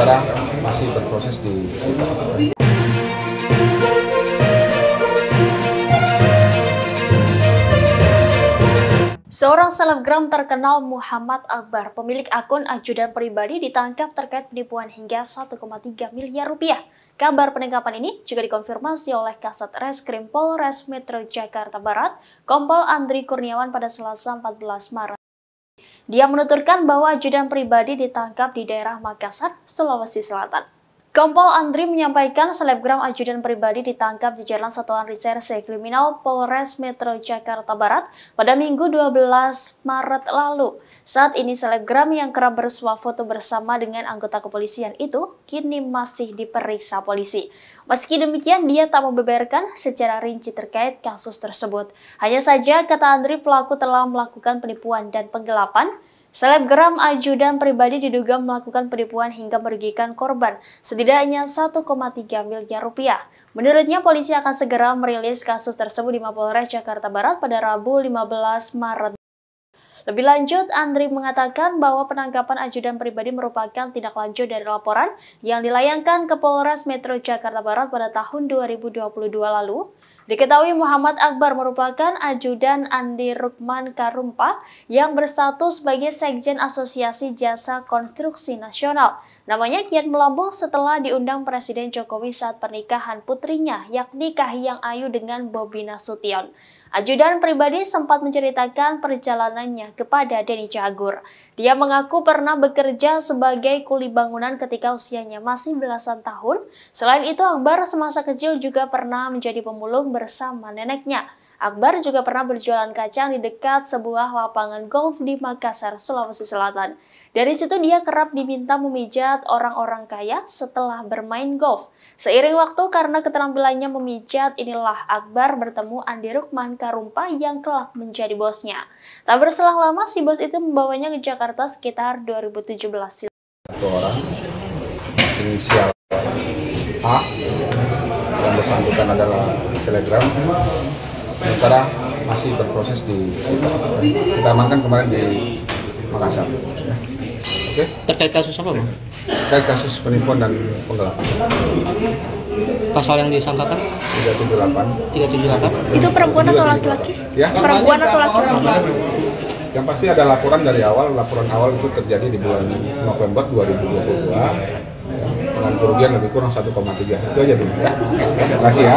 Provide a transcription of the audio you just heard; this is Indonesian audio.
sekarang masih berproses di Seorang selebgram terkenal Muhammad Akbar, pemilik akun ajudan pribadi ditangkap terkait penipuan hingga 1,3 miliar rupiah. Kabar penangkapan ini juga dikonfirmasi oleh Kasat Reskrim Polres Metro Jakarta Barat, Kompol Andri Kurniawan pada Selasa 14 Maret. Dia menuturkan bahwa ajudan pribadi ditangkap di daerah Makassar, Sulawesi Selatan. Kompol Andri menyampaikan selebgram ajudan pribadi ditangkap di Jalan Satuan Reserse Kriminal Polres Metro Jakarta Barat pada Minggu 12 Maret lalu. Saat ini selebgram yang kerap bersuah foto bersama dengan anggota kepolisian itu kini masih diperiksa polisi. Meski demikian, dia tak membeberkan secara rinci terkait kasus tersebut. Hanya saja, kata Andri, pelaku telah melakukan penipuan dan penggelapan Selebgram ajudan pribadi diduga melakukan penipuan hingga merugikan korban setidaknya 1,3 miliar rupiah. Menurutnya, polisi akan segera merilis kasus tersebut di Mapolres Jakarta Barat pada Rabu 15 Maret. Lebih lanjut, Andri mengatakan bahwa penangkapan ajudan pribadi merupakan tindak lanjut dari laporan yang dilayangkan ke Polres Metro Jakarta Barat pada tahun 2022 lalu Diketahui Muhammad Akbar merupakan ajudan Andi Rukman Karumpa yang berstatus sebagai Sekjen Asosiasi Jasa Konstruksi Nasional. Namanya kian melambung setelah diundang Presiden Jokowi saat pernikahan putrinya yakni Kahiyang Ayu dengan Bobi Nasution. Ajudan pribadi sempat menceritakan perjalanannya kepada Denny Cagur. Dia mengaku pernah bekerja sebagai kuli bangunan ketika usianya masih belasan tahun. Selain itu, Akbar semasa kecil juga pernah menjadi pemulung bersama neneknya. Akbar juga pernah berjualan kacang di dekat sebuah lapangan golf di Makassar, Sulawesi Selatan. Dari situ dia kerap diminta memijat orang-orang kaya setelah bermain golf. Seiring waktu karena keterampilannya memijat, inilah Akbar bertemu Andi Rukman Karumpa yang kelak menjadi bosnya. Tak berselang lama, si bos itu membawanya ke Jakarta sekitar 2017 silam. orang, inisial A, yang bersangkutan adalah selegram sementara masih berproses di kita amankan kemarin di Makassar. Oke. Okay. Terkait kasus apa, Bang? Terkait kasus penipuan dan penggelapan. Pasal yang disangkakan? 378. 378. Itu perempuan atau laki-laki? Ya. Perempuan atau laki-laki? Yang pasti ada laporan dari awal, laporan awal itu terjadi di bulan November 2022 ya, dengan kerugian lebih kurang 1,3 itu aja dulu ya. Terima kasih ya.